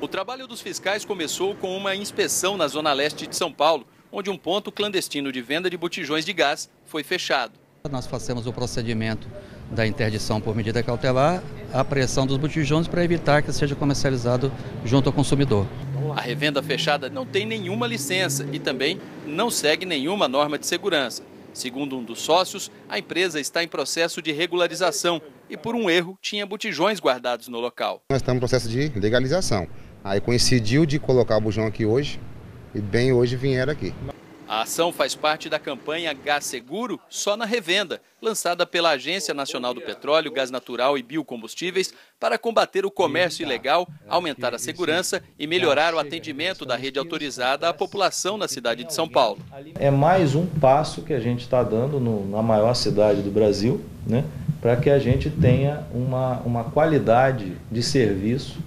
O trabalho dos fiscais começou com uma inspeção na zona leste de São Paulo, onde um ponto clandestino de venda de botijões de gás foi fechado. Nós fazemos o procedimento da interdição por medida cautelar, a pressão dos botijões para evitar que seja comercializado junto ao consumidor. A revenda fechada não tem nenhuma licença e também não segue nenhuma norma de segurança. Segundo um dos sócios, a empresa está em processo de regularização e, por um erro, tinha botijões guardados no local. Nós estamos em processo de legalização. Aí coincidiu de colocar o bujão aqui hoje e bem hoje vieram aqui. A ação faz parte da campanha Gás Seguro só na revenda, lançada pela Agência Nacional do Petróleo, Gás Natural e Biocombustíveis para combater o comércio ilegal, aumentar a segurança e melhorar o atendimento da rede autorizada à população na cidade de São Paulo. É mais um passo que a gente está dando no, na maior cidade do Brasil, né, para que a gente tenha uma, uma qualidade de serviço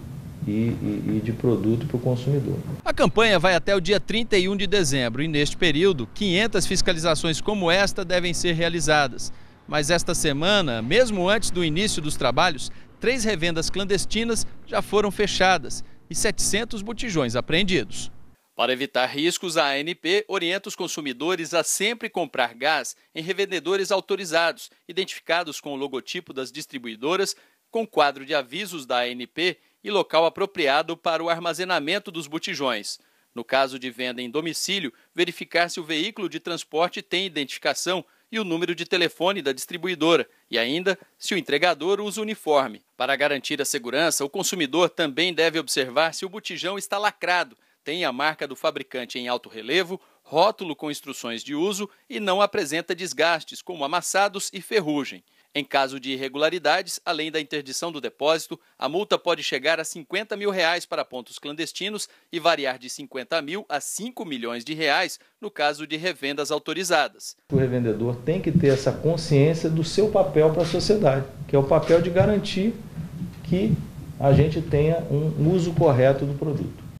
e, e, e de produto para o consumidor. A campanha vai até o dia 31 de dezembro e, neste período, 500 fiscalizações como esta devem ser realizadas. Mas esta semana, mesmo antes do início dos trabalhos, três revendas clandestinas já foram fechadas e 700 botijões apreendidos. Para evitar riscos, a ANP orienta os consumidores a sempre comprar gás em revendedores autorizados, identificados com o logotipo das distribuidoras, com quadro de avisos da ANP e local apropriado para o armazenamento dos botijões. No caso de venda em domicílio, verificar se o veículo de transporte tem identificação e o número de telefone da distribuidora e ainda se o entregador usa uniforme. Para garantir a segurança, o consumidor também deve observar se o botijão está lacrado, tem a marca do fabricante em alto relevo rótulo com instruções de uso e não apresenta desgastes, como amassados e ferrugem. Em caso de irregularidades, além da interdição do depósito, a multa pode chegar a 50 mil reais para pontos clandestinos e variar de 50 mil a 5 milhões de reais no caso de revendas autorizadas. O revendedor tem que ter essa consciência do seu papel para a sociedade, que é o papel de garantir que a gente tenha um uso correto do produto.